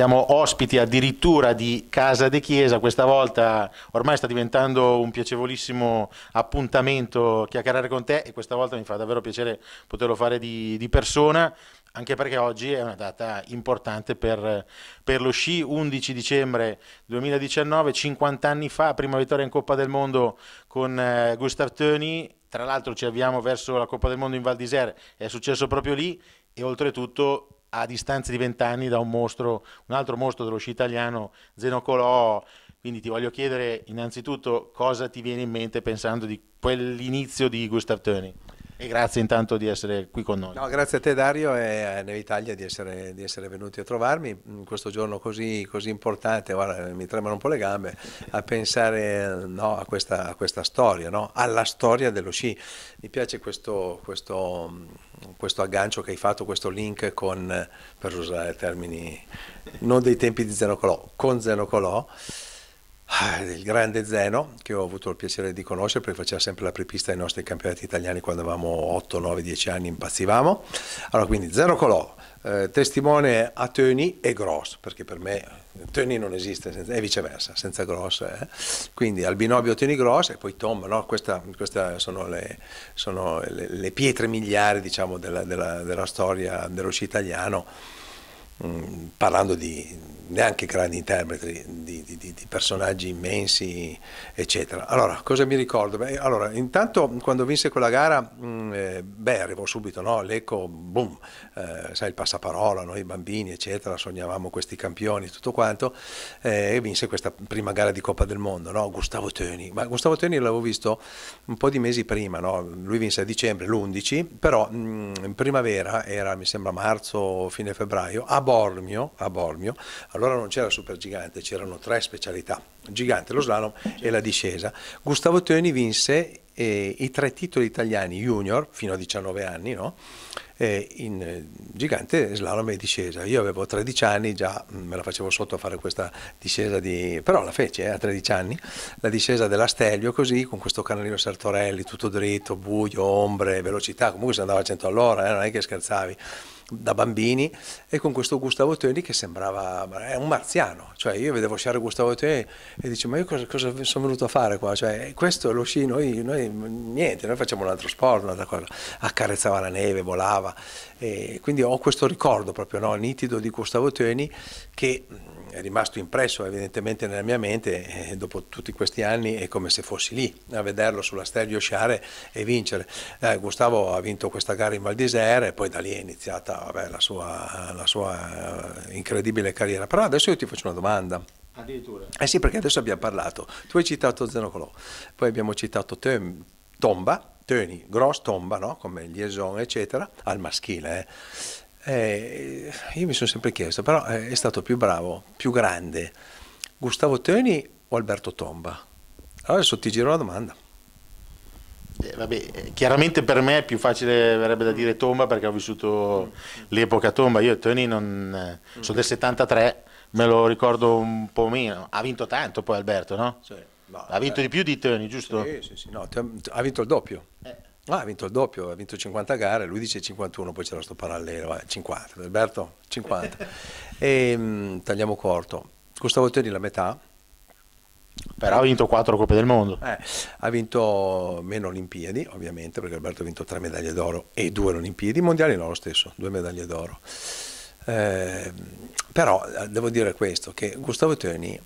siamo ospiti addirittura di Casa de Chiesa, questa volta ormai sta diventando un piacevolissimo appuntamento chiacchierare con te e questa volta mi fa davvero piacere poterlo fare di, di persona anche perché oggi è una data importante per, per, lo sci, 11 dicembre 2019, 50 anni fa, prima vittoria in Coppa del Mondo con eh, Gustav Töni, tra l'altro ci avviamo verso la Coppa del Mondo in Val d'Isère, è successo proprio lì e oltretutto a distanza di vent'anni da un mostro, un altro mostro dello sci italiano, Zeno Colò. Quindi ti voglio chiedere innanzitutto cosa ti viene in mente pensando di quell'inizio di Gustav Töni. E grazie intanto di essere qui con noi. No, grazie a te Dario e a Nevitalia di essere, di essere venuti a trovarmi in mm, questo giorno così, così, importante, guarda mi tremano un po' le gambe a pensare no, a, questa, a, questa, storia, no? alla storia dello sci. Mi piace questo, questo, mm, questo aggancio che hai fatto, questo link con, per usare termini non dei tempi di Zenocolò, con Zenocolò il ah, grande Zeno, che ho avuto il piacere di conoscere perché faceva sempre la prepista ai nostri campionati italiani quando avevamo 8, 9, 10 anni, impazzivamo. Allora, quindi Zeno Colò, eh, testimone a Töni e Gross, perché per me Töni non esiste senza, e viceversa, senza Gross. Eh. Quindi al binomio Töni Gross e poi Tom, no? queste sono, le, sono le, le, pietre miliari diciamo, della, della, della storia dell'uscita italiano Mm, parlando di neanche grandi interpreti, di, di, di, personaggi immensi, eccetera. Allora, cosa mi ricordo? Beh, allora, intanto quando vinse quella gara, mh, mm, eh, beh, arrivò subito, no? L'eco, boom, eh, sai, il passaparola, noi bambini, eccetera, sognavamo questi campioni, tutto quanto, eh, e vinse questa prima gara di Coppa del Mondo, no? Gustavo Teni. Ma Gustavo Teni l'avevo visto un po' di mesi prima, no? Lui vinse a dicembre, l'11, però mh, mm, in primavera, era mi sembra marzo, fine febbraio, a Bormio, a Bormio allora non c'era super gigante, c'erano tre specialità, gigante, lo slalom e la discesa. Gustavo Teoni vinse eh, i tre titoli italiani junior, fino a 19 anni, no? eh, in eh, gigante, slalom e discesa. Io avevo 13 anni, già mm, me la facevo sotto a fare questa discesa, di... però la fece eh, a 13 anni, la discesa della Stelvio così, con questo canalino Sartorelli, tutto dritto, buio, ombre, velocità, comunque si andava a 100 all'ora, eh, non è che scherzavi da bambini e con questo Gustavo Toni che sembrava è un marziano, cioè io vedevo sciare Gustavo Toni e dicevo ma io cosa, cosa, sono venuto a fare qua, cioè questo lo sci, noi, noi, niente, noi facciamo un altro sport, un'altra cosa, accarezzava la neve, volava e quindi ho questo ricordo proprio no, nitido di Gustavo Toni che mm, è rimasto impresso evidentemente nella mia mente eh, dopo tutti questi anni è come se fossi lì a vederlo sulla stelvio sciare e vincere. Eh, Gustavo ha vinto questa gara in Val d'Isère e poi da lì è iniziata vabbè, la, sua, la, sua, eh, incredibile carriera. Però adesso io ti faccio una domanda. Addirittura? Eh sì, perché adesso abbiamo parlato. Tu hai citato Zenocolò, poi abbiamo citato Tem, Tomba, Teni, Gross Tomba, no? come Liaison, eccetera, al maschile. Eh. Eh, io mi sono sempre chiesto, però eh, è stato più bravo, più grande, Gustavo Teni o Alberto Tomba? Allora adesso ti giro la domanda. Eh, vabbè, eh, chiaramente per me è più facile verrebbe da dire tomba perché ho vissuto l'epoca tomba. Io e Tony non, eh, sono del 73, me lo ricordo un po' meno. Ha vinto tanto poi Alberto, no? Sì, no ha vinto eh, di più di Tony, giusto? Sì, sì, sì. No, ha vinto il doppio. Eh. Ah, ha vinto il doppio, ha vinto 50 gare, lui dice 51, poi c'era sto parallelo, 50, Alberto 50. e, mh, tagliamo corto. Gustavo Toni la metà, però ha vinto quattro Coppe del Mondo. Eh, ha vinto meno Olimpiadi, ovviamente, perché Alberto ha vinto tre medaglie d'oro e due Olimpiadi, mondiali no lo stesso, due medaglie d'oro. Ehm, eh, però devo dire questo, che Gustavo Tony,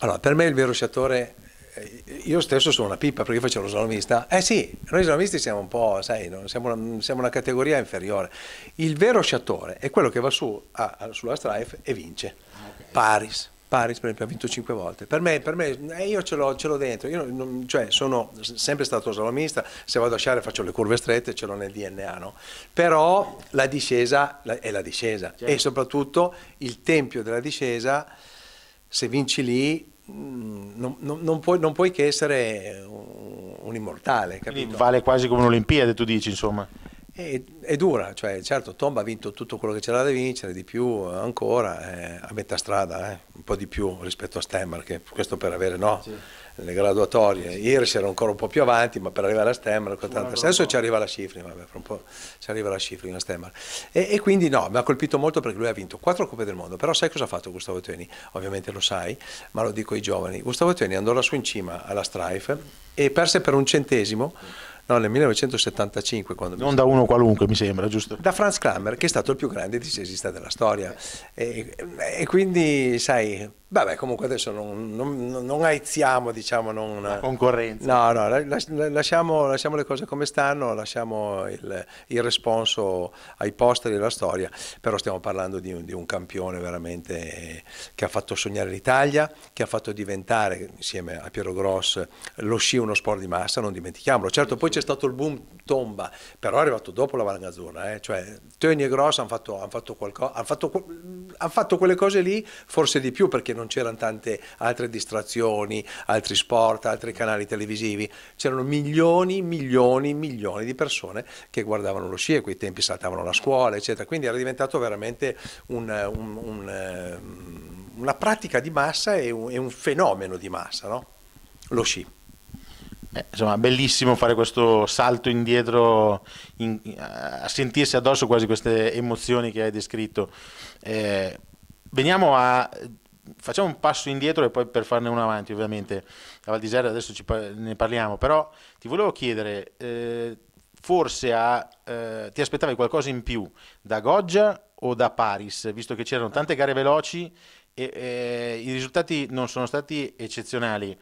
allora per me il vero sciatore, eh, io stesso sono una pippa perché facevo slalomista. eh sì, noi slalomisti siamo un po', sai, no? siamo, una, siamo, una, categoria inferiore. Il vero sciatore è quello che va su a, a, sulla Strife e vince. Ah, okay. Paris, Paris per esempio ha vinto cinque volte, per me, per me eh, io ce l'ho, dentro, io non, cioè, sono sempre stato slalomista, se vado a sciare faccio le curve strette, ce l'ho nel DNA, no? però la discesa la, è la discesa certo. e soprattutto il tempio della discesa, se vinci lì mm, non, non, non, puoi, non puoi, che essere un, un immortale. Capito? Vale quasi come un'Olimpiade, tu dici insomma è, è, dura, cioè, certo Tomba ha vinto tutto quello che c'era da vincere, di più ancora, eh, a metà strada, eh, un po' di più rispetto a Stemmer, che questo per avere no, sì. le graduatorie, ieri si era ancora un po' più avanti, ma per arrivare a Stemmer, adesso ci arriva la cifra, vabbè, fra un po' ci arriva la cifra in Stemmer. E, e, quindi no, mi ha colpito molto perché lui ha vinto quattro Coppe del Mondo, però sai cosa ha fatto Gustavo Tueni? Ovviamente lo sai, ma lo dico ai giovani, Gustavo Tueni andò lassù in cima alla Strife e perse per un centesimo No, nel 1975. Quando non mi... da uno qualunque, mi sembra, giusto? Da Franz Kramer che è stato il più grande disesista della storia. E, e quindi, sai, Vabbè, comunque adesso non, non, non aizziamo, diciamo, non... La concorrenza. No, no, lasciamo, lasciamo, le cose come stanno, lasciamo il, il responso ai posteri della storia, però stiamo parlando di un, di un campione veramente che ha fatto sognare l'Italia, che ha fatto diventare, insieme a Piero Gross, lo sci uno sport di massa, non dimentichiamolo. Certo, poi c'è stato il boom tomba, però è arrivato dopo la Valanga Azzurra, eh? cioè Tony e Gross hanno fatto, han fatto, han fatto, quelle cose lì, forse di più, perché non c'erano tante altre distrazioni, altri sport, altri canali televisivi, c'erano milioni, milioni, milioni di persone che guardavano lo sci e quei tempi saltavano la scuola, eccetera. Quindi era diventato veramente un, un, un, ehm, una pratica di massa e un, e fenomeno di massa, no? lo sci. Eh, insomma, bellissimo fare questo salto indietro, in, a sentirsi addosso quasi queste emozioni che hai descritto. Eh, veniamo a facciamo un passo indietro e poi per farne uno avanti ovviamente, la Val d'Isère adesso par- ne parliamo, però ti volevo chiedere, eh, forse a, eh, ti aspettavi qualcosa in più da Goggia o da Paris, visto che c'erano tante gare veloci e, e eh, i risultati non sono stati eccezionali.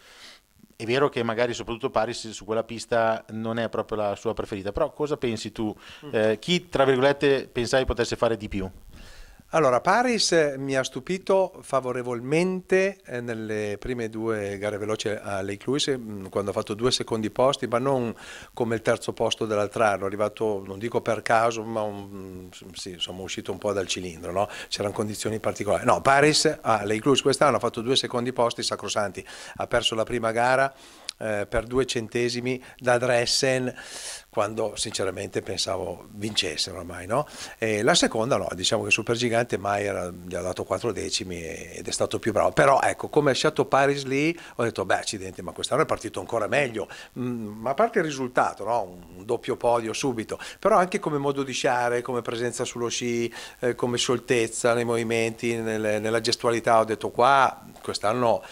È vero che magari soprattutto Paris su quella pista non è proprio la sua preferita, però cosa pensi tu? Mm. Eh, chi, tra virgolette, pensavi potesse fare di più? Allora, Paris eh, mi ha stupito favorevolmente eh, nelle prime due gare veloci a Lake Louise, eh, quando ha fatto due secondi posti, ma non come il terzo posto dell'altro anno, è arrivato, non dico per caso, ma un, sì, insomma, uscito un po' dal cilindro, no? c'erano condizioni particolari. No, Paris a Lake Louise quest'anno ha fatto due secondi posti sacrosanti, ha perso la prima gara eh, per due centesimi da Dressen quando sinceramente pensavo vincesse ormai. No? la seconda no, diciamo che Super Gigante Maier gli ha dato quattro decimi ed è stato più bravo. Però ecco, come ha lasciato Paris lì ho detto, beh accidenti, ma quest'anno è partito ancora meglio. Mm, ma a parte il risultato, no? un doppio podio subito, però anche come modo di sciare, come presenza sullo sci, eh, come scioltezza nei movimenti, nelle, nella gestualità, ho detto qua quest'anno...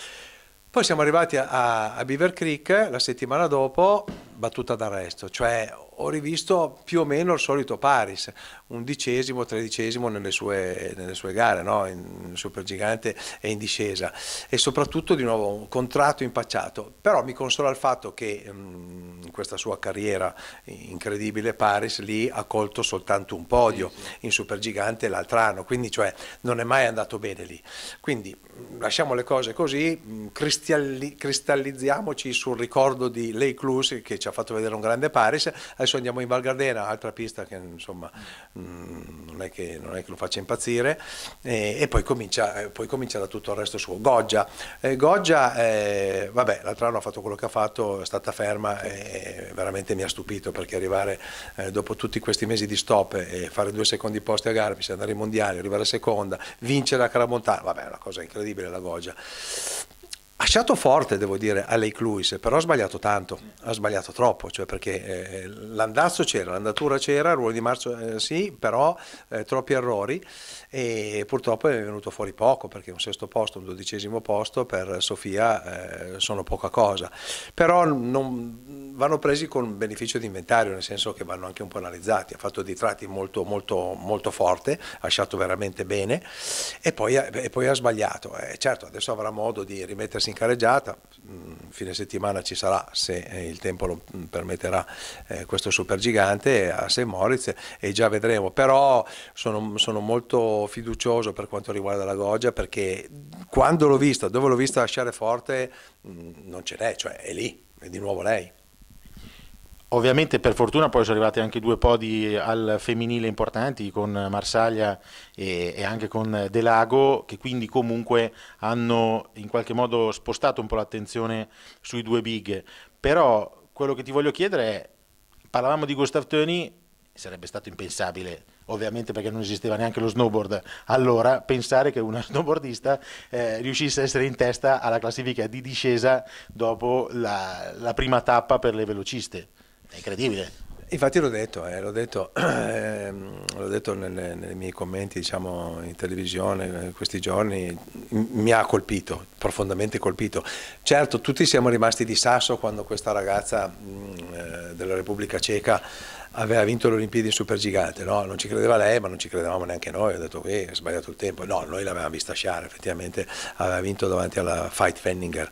Poi siamo arrivati a, a Beaver Creek la settimana dopo, battuta d'arresto, cioè ho rivisto più o meno il solito Paris, undicesimo, tredicesimo nelle sue, nelle sue gare, no? in supergigante e in discesa e soprattutto di nuovo un contratto impacciato, però mi consola il fatto che mm, in questa sua carriera incredibile Paris lì ha colto soltanto un podio sì, sì. in supergigante l'altro anno, quindi cioè non è mai andato bene lì. Quindi mm, lasciamo le cose così, mm, cristalli, cristallizziamoci sul ricordo di Lei Clus che ci ha ha fatto vedere un grande Paris, adesso andiamo in Val Gardena, altra pista che insomma mm, non è che, non è che lo faccia impazzire, e, e poi, comincia, eh, poi, comincia, tutto il resto suo. Goggia, eh, Goggia eh, vabbè, l'altro anno ha fatto quello che ha fatto, è stata ferma e veramente mi ha stupito perché arrivare eh, dopo tutti questi mesi di stop e fare due secondi posti a Garbi, andare ai mondiali, arrivare a seconda, vincere a Caramontana, vabbè, è una cosa incredibile la Goggia lasciato forte, devo dire, a Lake Louise, però ha sbagliato tanto, ha sbagliato troppo, cioè perché eh, l'andazzo c'era, l'andatura c'era, il ruolo di marcio eh, sì, però eh, troppi errori e purtroppo è venuto fuori poco, perché un sesto posto, un dodicesimo posto per Sofia eh, sono poca cosa, però non, vanno presi con beneficio di inventario, nel senso che vanno anche un po' analizzati, ha fatto dei tratti molto, molto, molto forte, ha lasciato veramente bene e poi, e poi ha sbagliato, eh, certo adesso avrà modo di rimettersi in careggiata, mm, fine settimana ci sarà, se eh, il tempo lo mm, permetterà, eh, questo gigante a St. Moritz e già vedremo. Però sono, sono, molto fiducioso per quanto riguarda la Goggia perché quando l'ho vista, dove l'ho vista lasciare forte, mh, mm, non ce n'è, cioè è lì, è di nuovo lei. Ovviamente per fortuna poi sono arrivati anche due podi al femminile importanti con Marsaglia e, e, anche con De Lago che quindi comunque hanno in qualche modo spostato un po' l'attenzione sui due big. Però quello che ti voglio chiedere è, parlavamo di Gustav Töni, sarebbe stato impensabile ovviamente perché non esisteva neanche lo snowboard allora, pensare che una snowboardista eh, riuscisse a essere in testa alla classifica di discesa dopo la, la prima tappa per le velociste. È incredibile. Infatti l'ho detto, eh, l'ho detto, eh, detto nelle, nei miei commenti diciamo, in televisione eh, questi giorni, mi ha colpito, profondamente colpito. Certo, tutti siamo rimasti di sasso quando questa ragazza mh, mm, eh, della Repubblica Ceca aveva vinto le Olimpiadi in supergigante, no? non ci credeva lei ma non ci credevamo neanche noi, ho detto che eh, ha sbagliato il tempo, no, noi l'avevamo vista sciare, effettivamente aveva vinto davanti alla Fight Fenninger,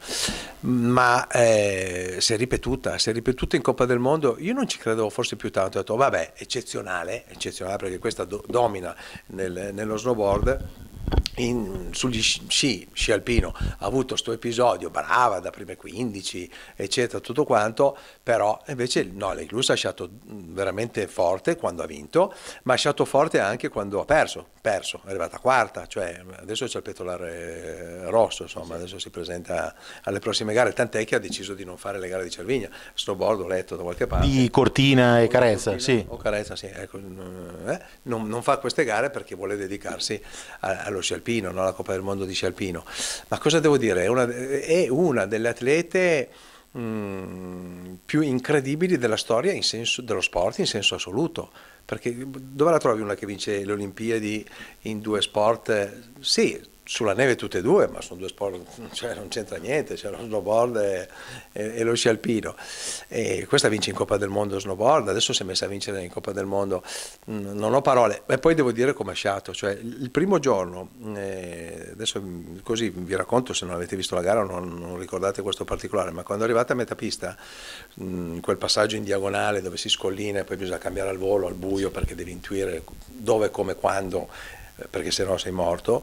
ma eh, si è ripetuta, si è ripetuta in Coppa del Mondo, io non ci credevo forse più tanto, ho detto vabbè, eccezionale, eccezionale perché questa do, domina nel, nello snowboard in, sugli sci, sci alpino, ha avuto questo episodio, brava da prime 15, eccetera, tutto quanto, però invece no, lei ha lasciato veramente forte quando ha vinto, ma ha lasciato forte anche quando ha perso, perso, è arrivata quarta, cioè adesso c'è il petolare rosso, insomma, adesso si presenta alle prossime gare, tant'è che ha deciso di non fare le gare di Cervigna, snowboard ho letto da qualche parte. Di Cortina e Carezza, sì. O Carezza, sì, ecco, eh, non, non, fa queste gare perché vuole dedicarsi a, a allo sci alpino, no? la Coppa del Mondo di sci alpino. Ma cosa devo dire? È una, è una delle atlete mm, più incredibili della storia in senso, dello sport in senso assoluto. Perché dove la trovi una che vince le Olimpiadi in due sport? Sì, sulla neve tutte e due, ma sono due sport, cioè non c'entra niente, c'è lo snowboard e, e, e lo sci alpino. E questa vince in Coppa del Mondo snowboard, adesso si è messa a vincere in Coppa del Mondo, mm, non ho parole. E poi devo dire come ha sciato, cioè il primo giorno, eh, adesso mm, così vi racconto, se non avete visto la gara non, non ricordate questo particolare, ma quando è arrivata a metà pista, mh, mm, quel passaggio in diagonale dove si scollina e poi bisogna cambiare al volo, al buio, perché devi intuire dove, come, quando, eh, perché se no sei morto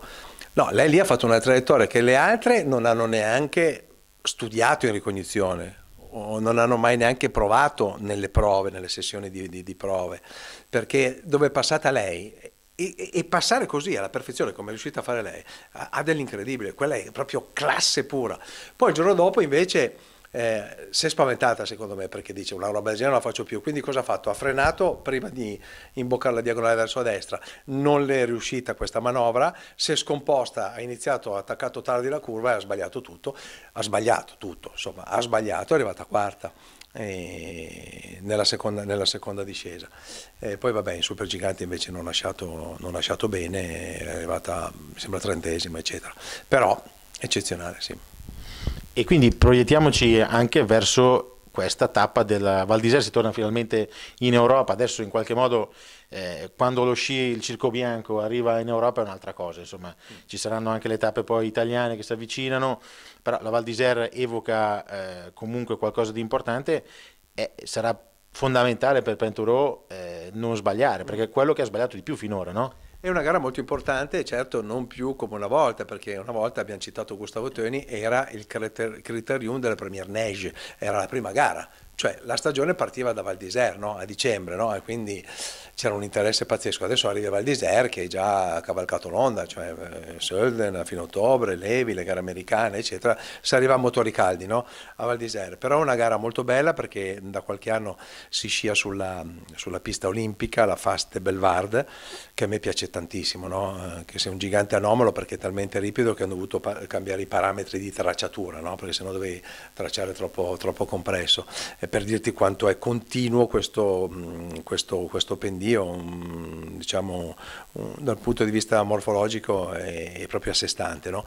No, lei lì ha fatto una traiettoria che le altre non hanno neanche studiato in ricognizione o non hanno mai neanche provato nelle prove, nelle sessioni di, di, di prove, perché dove è passata lei e, e, passare così alla perfezione come è riuscita a fare lei ha, ha dell'incredibile, quella è proprio classe pura. Poi il giorno dopo invece eh, si è spaventata secondo me perché dice una roba del genere non la faccio più, quindi cosa ha fatto? Ha frenato prima di imboccare la diagonale verso la destra, non le è riuscita questa manovra, si è scomposta, ha iniziato, ha attaccato tardi la curva e ha sbagliato tutto, ha sbagliato tutto, insomma ha sbagliato, è arrivata quarta. Eh, nella seconda, nella, seconda, discesa. E eh, poi vabbè, in Supergigante invece non ha lasciato, non lasciato bene, è arrivata mi sembra trentesima, eccetera. Però eccezionale, sì. E quindi proiettiamoci anche verso questa tappa della Val d'Isère si torna finalmente in Europa, adesso in qualche modo eh, quando lo sci, il Circo Bianco arriva in Europa è un'altra cosa, insomma mm. ci saranno anche le tappe poi italiane che si avvicinano, però la Val d'Isère evoca eh, comunque qualcosa di importante e sarà fondamentale per Penturò eh, non sbagliare, perché è quello che ha sbagliato di più finora, no? È una gara molto importante, certo non più come una volta, perché una volta abbiamo citato Gustavo Toni, era il criterium della Premier Neige, era la prima gara, cioè la stagione partiva da Val d'Isère no? a dicembre, no? e quindi c'era un interesse pazzesco. Adesso arriva Val d'Isère che è già cavalcato l'onda, cioè eh, Sölden a fine ottobre, Levi, le gare americane, eccetera. Si arriva a motori caldi no? a Val d'Isère. Però è una gara molto bella perché da qualche anno si scia sulla, sulla pista olimpica, la Fast Belvard, che a me piace tantissimo, no? Eh, che sia un gigante anomalo perché è talmente ripido che hanno dovuto cambiare i parametri di tracciatura, perché sennò dovevi tracciare troppo, troppo compresso per dirti quanto è continuo questo, mm, questo, questo pendio, mm, diciamo, mm, dal punto di vista morfologico è, proprio a sé stante. No?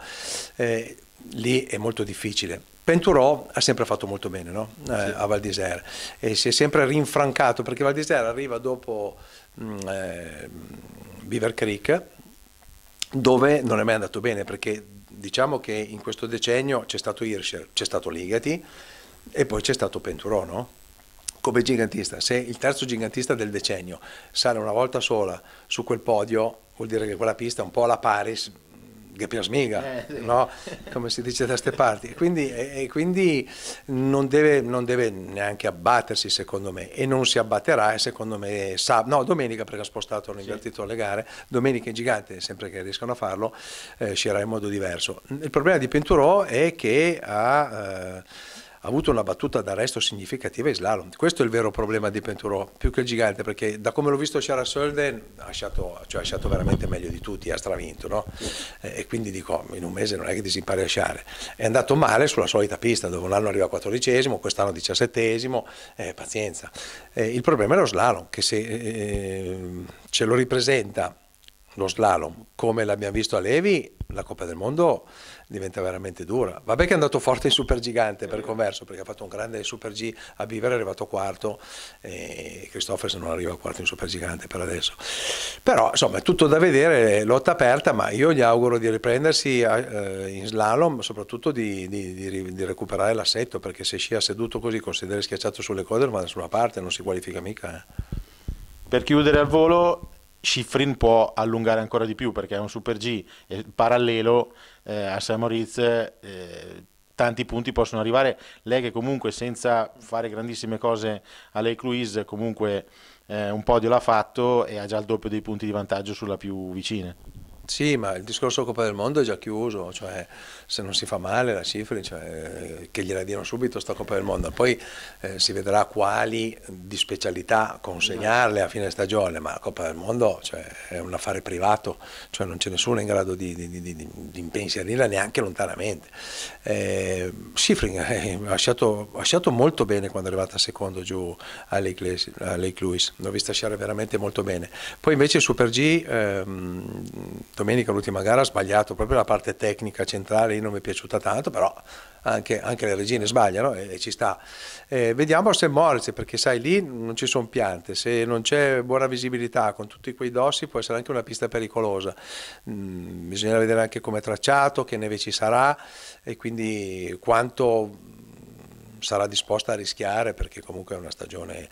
Eh, lì è molto difficile. Penturò ha sempre fatto molto bene no? eh, sì. a Val d'Isère e si è sempre rinfrancato perché Val d'Isère arriva dopo eh, Beaver Creek dove non è mai andato bene perché diciamo che in questo decennio c'è stato Hirscher, c'è stato Ligati, e poi c'è stato Penturò, Come gigantista, se il terzo gigantista del decennio sale una volta sola su quel podio, vuol dire che quella pista è un po' alla Paris, che più smiga, eh, sì. no? come si dice da ste parti. E quindi, e, quindi non, deve, non, deve, neanche abbattersi, secondo me, e non si abbatterà. E secondo me, sab- no, domenica perché ha spostato, hanno invertito sì. le gare. Domenica in gigante, sempre che riescano a farlo, eh, sceglierà in modo diverso. Il problema di Penturò è che ha. Eh, ha avuto una battuta d'arresto significativa in slalom. Questo è il vero problema di Penturò, più che il gigante, perché da come l'ho visto Sierra Sölden ha lasciato, cioè, ha lasciato veramente meglio di tutti, ha stravinto, no? e quindi dico, in un mese non è che ti si impari a lasciare. È andato male sulla solita pista, dove un anno arriva a 14esimo, quest'anno diciassettesimo, eh, pazienza. Eh, il problema è lo slalom, che se eh, eh, ce lo ripresenta lo slalom come l'abbiamo visto a Levi, la Coppa del Mondo diventa veramente dura. Vabbè che è andato forte in super gigante per converso, perché ha fatto un grande Super G a Vivere, è arrivato quarto e se non arriva quarto in super gigante per adesso. Però insomma è tutto da vedere, lotta aperta, ma io gli auguro di riprendersi eh, in slalom, soprattutto di, di, di, di recuperare l'assetto, perché se scia seduto così con sedere schiacciato sulle code non va da nessuna parte, non si qualifica mica. Eh. Per chiudere al volo, Schifrin può allungare ancora di più perché è un Super G e parallelo eh, a San Moritz eh, tanti punti possono arrivare. Lei che comunque senza fare grandissime cose a lei Cluise comunque eh, un podio l'ha fatto e ha già il doppio dei punti di vantaggio sulla più vicina. Sì, ma il discorso Coppa del Mondo è già chiuso, cioè se non si fa male la Cifri, cioè, che gliela diano subito sta Coppa del Mondo, poi eh, si vedrà quali di specialità consegnarle a fine stagione, ma la Coppa del Mondo cioè, è un affare privato, cioè non c'è nessuno in grado di, di, di, di impensierirla neanche lontanamente. Eh, Cifri eh, ha, lasciato, ha lasciato molto bene quando è arrivata secondo giù a Lake, Lake Louis, l'ho vista sciare veramente molto bene. Poi invece il Super G... Ehm, domenica l'ultima gara ha sbagliato proprio la parte tecnica centrale, io non mi è piaciuta tanto, però anche, anche le regine sbagliano e, e ci sta. Eh, vediamo se Moritz, perché sai lì non ci sono piante, se non c'è buona visibilità con tutti quei dossi può essere anche una pista pericolosa, mm, bisognerà vedere anche come è tracciato, che neve ci sarà e quindi quanto sarà disposta a rischiare perché comunque è una stagione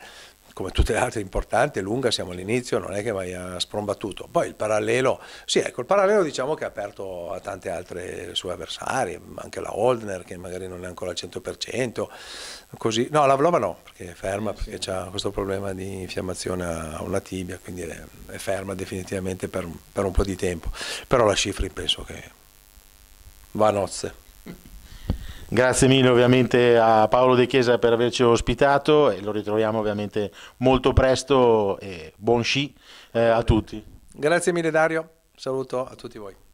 come tutte le altre importanti, lunga, siamo all'inizio, non è che vai a sprombattuto. Poi il parallelo, sì ecco, il parallelo diciamo che è aperto a tante altre sue avversarie, anche la Holdner che magari non è ancora al 100%, così. No, la Vlova no, perché è ferma, perché sì. ha questo problema di infiammazione a una tibia, quindi è ferma definitivamente per, per un po' di tempo. Però la Cifri penso che va a nozze. Grazie mille ovviamente a Paolo De Chiesa per averci ospitato e lo ritroviamo ovviamente molto presto e buon sci eh, a tutti. Grazie mille Dario, saluto a tutti voi.